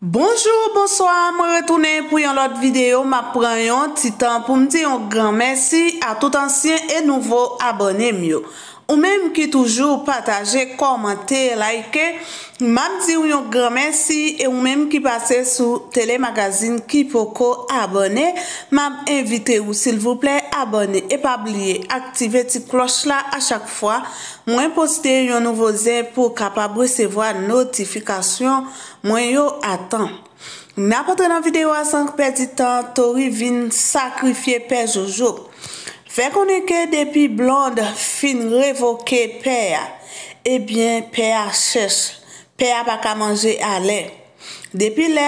Bonjou, bonsoy, mwen retounen pou yon lot videyo, ma pran yon titan pou mdi yon gran mersi a tout ansyen e nouvo abone myo. Ou mèm ki toujou pataje, komante, laike, mèm di ou yon gran mèsi e ou mèm ki pase sou telemagazine ki poko abone, mèm invite ou sil vouple abone e pabliye aktive ti kloch la a chak fwa mwen poste yon nouvo zè pou kapab resevo a notifikasyon mwen yo atan. Mèm apotre nan videyo a sank pe di tan, tori vin sakrifye pe jojou. Fè konen ke depi blonde fin revoke pe a, ebyen pe a chèche, pe a pa ka manje ale. Depi le,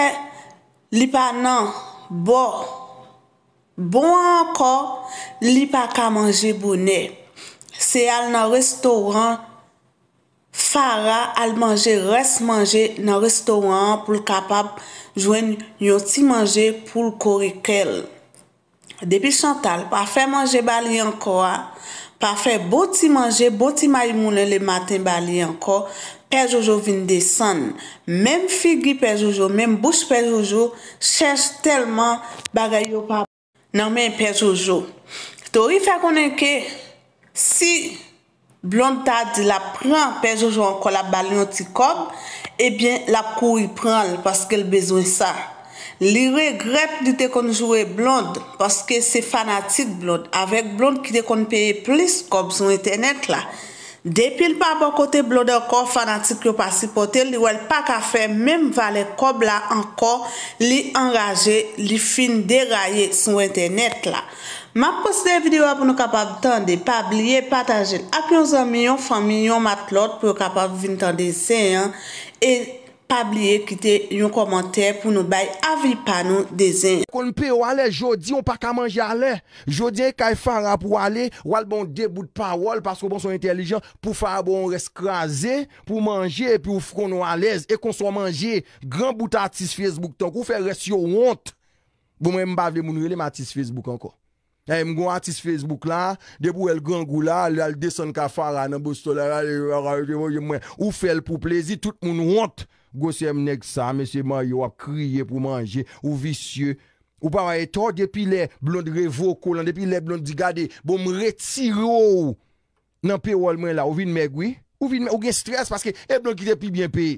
li pa nan, bon, bon anko, li pa ka manje bounè. Se al nan restoran, fara al manje res manje nan restoran pou l kapab jwen yoti manje pou l korikel. Depi Chantal, pa fè manje bali anko a, pa fè boti manje, boti maymoune le maten bali anko, Pe Jojo vin desan. Mem figi Pe Jojo, mem bouche Pe Jojo, chèche telman bagay yo pa. Nanmen Pe Jojo, to yi fè konen ke, si blondade la pran Pe Jojo anko la bali an ti kob, ebyen eh la pou yi pran, paske l bezwen sa. li regrepe di te kon jowe blonde paske se fanatik blonde avek blonde ki te kon peye plis kob sou internet la depil pa bo kote blonde okor fanatik ki yo pa sipote li wel pa ka fe menm vale kob la ankor li enraje li fin deraye sou internet la map pos de videwa pou nou kapav tande, pa bliye, pa taje ap yon zon milyon fan milyon mat lot pou yo kapav vin tande sen e Pabliye kite yon komantè pou nou bay avlipa nou dezenye. Konn pe wale jodi, on pa ka manje wale. Jodi e kay fara pou wale, wale bon debout pa wale, pasko bon son intelijen pou fara bon reskrasè, pou manje, pou ou fron nou alez, e kon son manje, gran bout artiste Facebook ton, kou fè resyo wont, bon mwen mbavle moun wile m'artiste Facebook anko. E mgon artiste Facebook la, debout el gangou la, lal desen ka fara nan bous to la, ou fè l pou plezi, tout moun wont. Gose mnek sa, mese man yo a kriye pou manje, ou visye, ou pa wa eto depi le blon dre voko lan, depi le blon digade, bon mretiro ou nan pe wol men la, ou vin me gwi? Ou vin me, ou gen stres paske e blon ki de pi bien pe,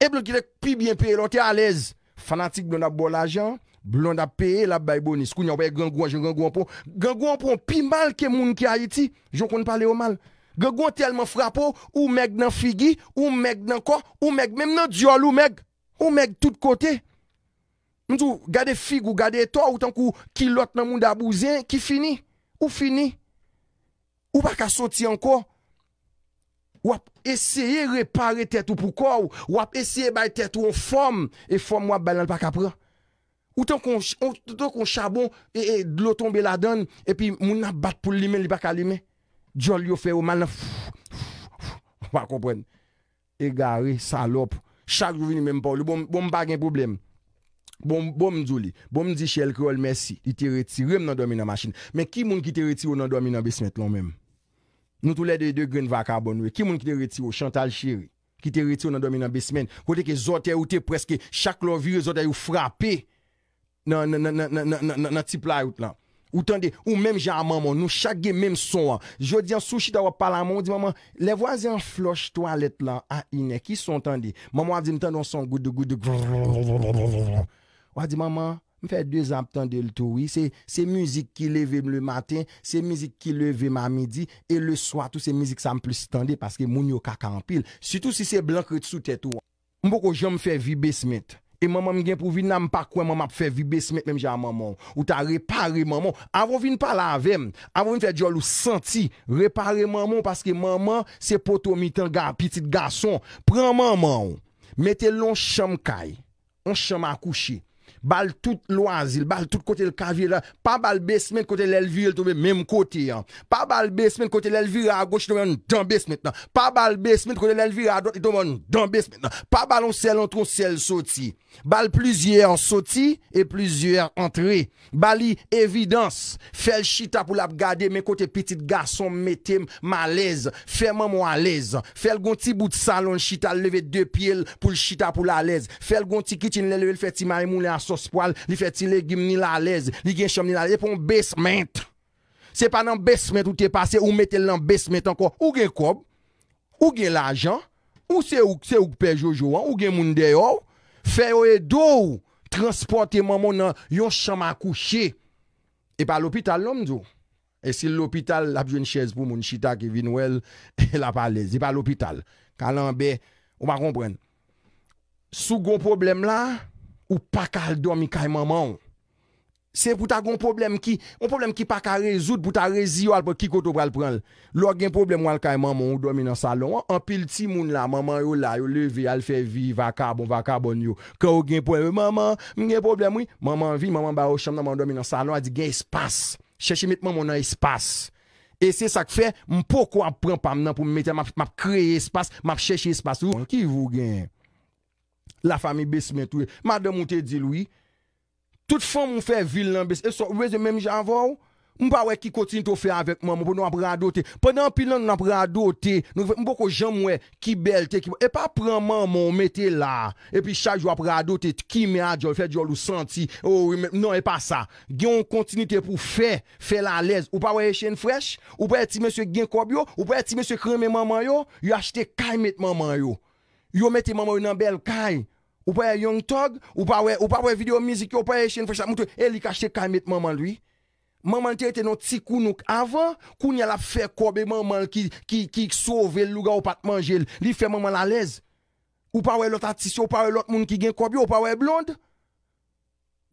e blon ki de pi bien pe, lor te alez, fanatik blon ap bol ajan, blon ap pe, la bayboni, skou nyo wè gangouan, gen gangouan pou, gangouan pou, pi mal ke moun ki ayeti, jokon pa le o mal. Gè gwen telman frap ou, ou mèk nan figi, ou mèk nan ko, ou mèk mèm nan diol ou mèk, ou mèk tout kote. Mèm sou, gade fig ou gade to, ou tan kou kilot nan moun dabouzen, ki fini, ou fini. Ou pa ka soti anko. Wap, eseye repare tet ou pou kou, wap eseye bay tet ou, ou form, e form wap balan pa ka pran. Ou tan kou chabon, e e, dlo ton bel adan, e pi moun ap bat pou lime li pa ka lime. Jol yo fe yo man la ffff, ffff, ffff, wakopren. E gare, salop. Chak yo vini menm pa wli. Bon m bagen problem. Bon m dzuli. Bon m zi chel krol mesi. I te reti rem nan domi nan masin. Men ki moun ki te reti yo nan domi nan besmen ton menm? Nou tou lede yi de green vaca bon we. Ki moun ki te reti yo? Chantal Chiri. Ki te reti yo nan domi nan besmen. Kote ke zote ou te preske chak lor vire zote ou frape nan tipla out nan. Ou tende, ou menm jan a maman, nou chage menm son an. Jodi an souchi da wap pala maman, ou di maman, le vwazen floch toalet lan a inè, ki son tende. Maman wap di m tende, ou son goudou goudou. Ou wap di maman, mwen fè dwez ap tende l'touwi, se mizik ki leve m le maten, se mizik ki leve m a midi, e le swat ou se mizik sa m plis tende, paske moun yo kaka an pil. Situ si se blan kred sou tèt ou an. Mbo ko jom fè vibe smet. E maman mi gen pou vi nan mpa kwen mman ap fe vi besmet mwen mja mman moun. Ou ta repare mman moun. Avon vin pa lavem. Avon vin fe diol ou senti. Repare mman moun. Paske mman mman se poto mi tan ga pitit gason. Pren mman mman moun. Mete lon chanm kay. On chanm akoushi. Bal tout loazil Bal tout kote l kavir la Pa bal besmen kote l elvir Pa bal besmen kote l elvir Pa bal besmen kote l elvir Pa bal onsel Onsel soti Bal plizier soti E plizier entri Bali evidans Fel chita pou la gade men kote pitit gason Metem ma lez Fel mamo a lez Fel gonti bout salon chita leve de pie Poul chita pou la lez Fel gonti kitin le leve feti marimou la Sospoal, li feti le gim ni la lez Li gen chanm ni la lez, epon besment Se pa nan besment ou te pase Ou metel nan besment anko Ou gen kob, ou gen la jan Ou se ou pe jojouan Ou gen moun de yo Fe yo e dou, transporte moun Yo chanm akou che E pa l'hôpital lòm dò E se l'hôpital apjoun chèz pou moun Chita Kevin Well, e la pa lez E pa l'hôpital, kalan be Ou pa kompren Sou goun problem la Ou pa ka al dormi kay maman ou. Se pou ta gon problem ki, moun problem ki pa ka rezout, pou ta rezio al pou ki koto pral pran l. Lò gen problem wale kay maman ou dormi nan salon. An pil ti moun la, maman yo la, yo leve al fevi, vakabon, vakabon yo. Kè ou gen pou e, maman, mwen gen problem wè, maman vi, maman ba ou chan nan moun dormi nan salon, a di gen espas. Cheche met maman nan espas. E se sa k fè, m pou kwa pran paman nan pou m metè map kreye espas, map cheche espas. Mwen ki vou gen? la fami besmen touye, madèm ou te diloui, tout fon moun fè vil nan bes, e so, weze mèm javou, moun pa wè ki kontin tou fè avèk moun, moun pou nou ap rado te, pè nan pi nan nou ap rado te, moun pou kou jèm wè ki bel te, e pa pran moun mète la, e pi chak jou ap rado te, ki mè a djol, fè djol ou senti, ou, oh, non e pa sa, gyon kontin te pou fè, fè la lez, ou pa wè e chen fwèch, ou pa wè ti mè se gen kob yo, ou pa wè ti mè se kremè m E ou pa we videomiziki, ou pa we chen fachat moutou, e li kache kamet maman lwi. Maman te ete nou tsi kounouk avan, koun yal ap fe kobbe maman ki souvel luga ou pat manjel. Li fe maman alez. Ou pa we lota tisi, ou pa we lot moun ki gen kobbe, ou pa we blonde.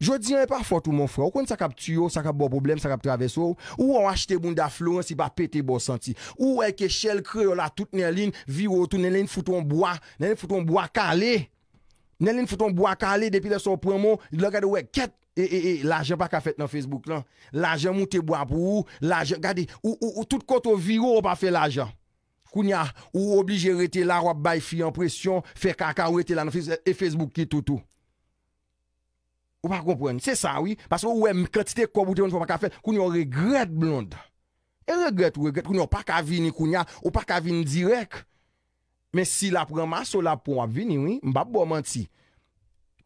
Jodi an e pa fote ou moun fwe, ou kon sa kap tuyo, sa kap bo problem, sa kap traveso. Ou an wache te bunda flou an si pa pete bo santi. Ou an kechel kre yo la tout nen lin vi wotou, nen lin fouton bwa, nen lin fouton bwa kale. Nè lè n fò ton bwa kale depi lè son prèmon, lò gade wè ket, e e e, l'ajen pa ka fèt nan Facebook lan, l'ajen mou te bwa pou, l'ajen, gade, ou ou ou, tout kont ou vi ou ou pa fèt l'ajen. Koun ya, ou ou obligé rete la, wap bay fi en presyon, fè kaka rete la nan Facebook, e Facebook ki toutou. Ou pa komprenne, se sa wè, pas wè mkè ti te koboute moun fò pa ka fèt, koun yo regret blonde. E regret, ou regret, koun yo pa ka vini koun ya, ou pa ka vini direk. Men si la pran maso la pou wap vini, wap bo manti.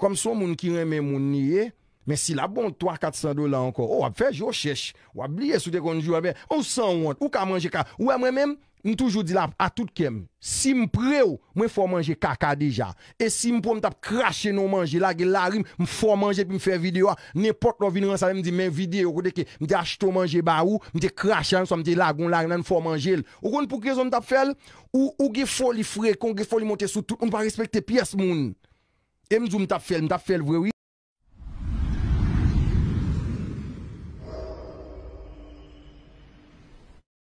Kom so moun ki reme moun niye, men si la bon 300-400 dola anko, wap fej yo chesh. Wap liye sou de konjou wap men, ou san wot, ou ka manje ka, ou emre menm. Mwen toujou di la, a tout kem. Si m pre ou, mwen fò manje kaka deja. E si m pou m tap krashe nou manje, la gen larin, m fò manje pi m fè videwa. Nè pot nou vin ran sa, m di men videwa. Kou deke, m te achitou manje ba ou, m te krashe an, so m te lagoun larin an fò manje. O kon pou krezon m tap fel, ou ou ge foli fre, kon ge foli monte sou tout, m pa respekte pi as moun. E m zou m tap fel, m tap fel vre ou.